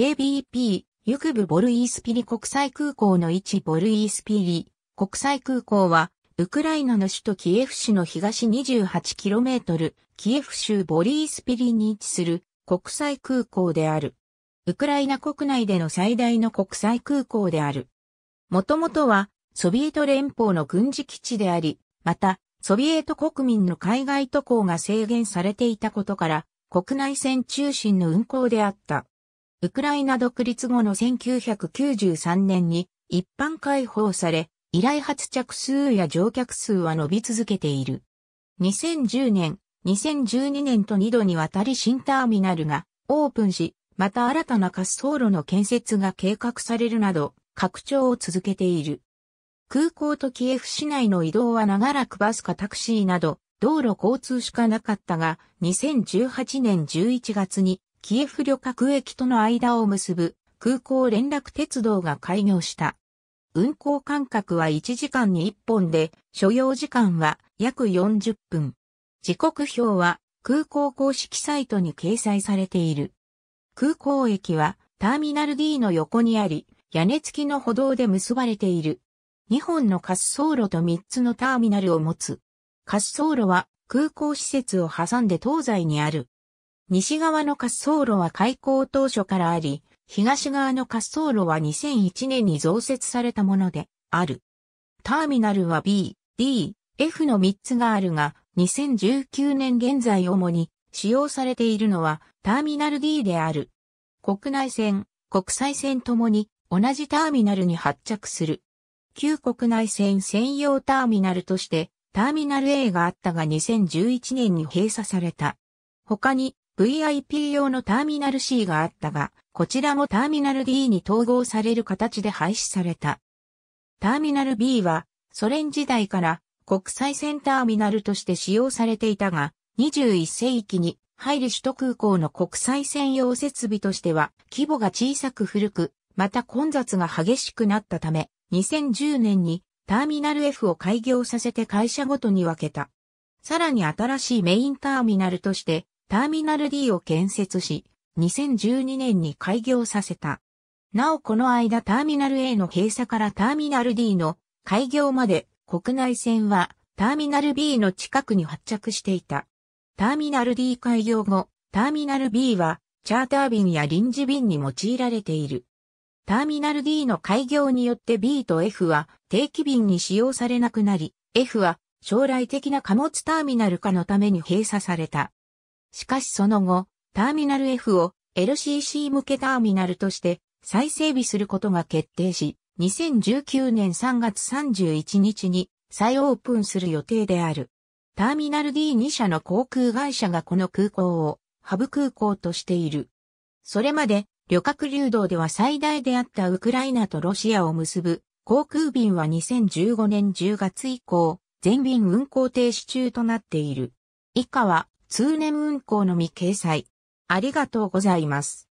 KBP、ユクブ・ボルイースピリ国際空港の位置ボルイースピリ国際空港は、ウクライナの首都キエフ市の東 28km、キエフ州ボリースピリに位置する国際空港である。ウクライナ国内での最大の国際空港である。もともとは、ソビエト連邦の軍事基地であり、また、ソビエト国民の海外渡航が制限されていたことから、国内線中心の運航であった。ウクライナ独立後の1993年に一般開放され、依頼発着数や乗客数は伸び続けている。2010年、2012年と2度にわたり新ターミナルがオープンし、また新たな滑走路の建設が計画されるなど、拡張を続けている。空港とキエフ市内の移動は長らくバスかタクシーなど、道路交通しかなかったが、2018年11月にキエフ旅客駅との間を結ぶ空港連絡鉄道が開業した。運行間隔は1時間に1本で、所要時間は約40分。時刻表は空港公式サイトに掲載されている。空港駅はターミナル D の横にあり、屋根付きの歩道で結ばれている。2本の滑走路と3つのターミナルを持つ。滑走路は空港施設を挟んで東西にある。西側の滑走路は開港当初からあり、東側の滑走路は2001年に増設されたものである。ターミナルは B、D、F の3つがあるが、2019年現在主に使用されているのはターミナル D である。国内線、国際線ともに同じターミナルに発着する。旧国内線専用ターミナルとしてターミナル A があったが2011年に閉鎖された。他に VIP 用のターミナル C があったが、こちらもターミナル D に統合される形で廃止された。ターミナル B は、ソ連時代から国際線ターミナルとして使用されていたが、21世紀に入る首都空港の国際線用設備としては規模が小さく古く、また混雑が激しくなったため、2010年にターミナル F を開業させて会社ごとに分けた。さらに新しいメインターミナルとしてターミナル D を建設し、2012年に開業させた。なおこの間ターミナル A の閉鎖からターミナル D の開業まで国内線はターミナル B の近くに発着していた。ターミナル D 開業後、ターミナル B はチャーター便や臨時便に用いられている。ターミナル D の開業によって B と F は定期便に使用されなくなり、F は将来的な貨物ターミナル化のために閉鎖された。しかしその後、ターミナル F を LCC 向けターミナルとして再整備することが決定し、2019年3月31日に再オープンする予定である。ターミナル D2 社の航空会社がこの空港をハブ空港としている。それまで旅客流動では最大であったウクライナとロシアを結ぶ航空便は2015年10月以降、全便運航停止中となっている。以下は通年運行のみ掲載。ありがとうございます。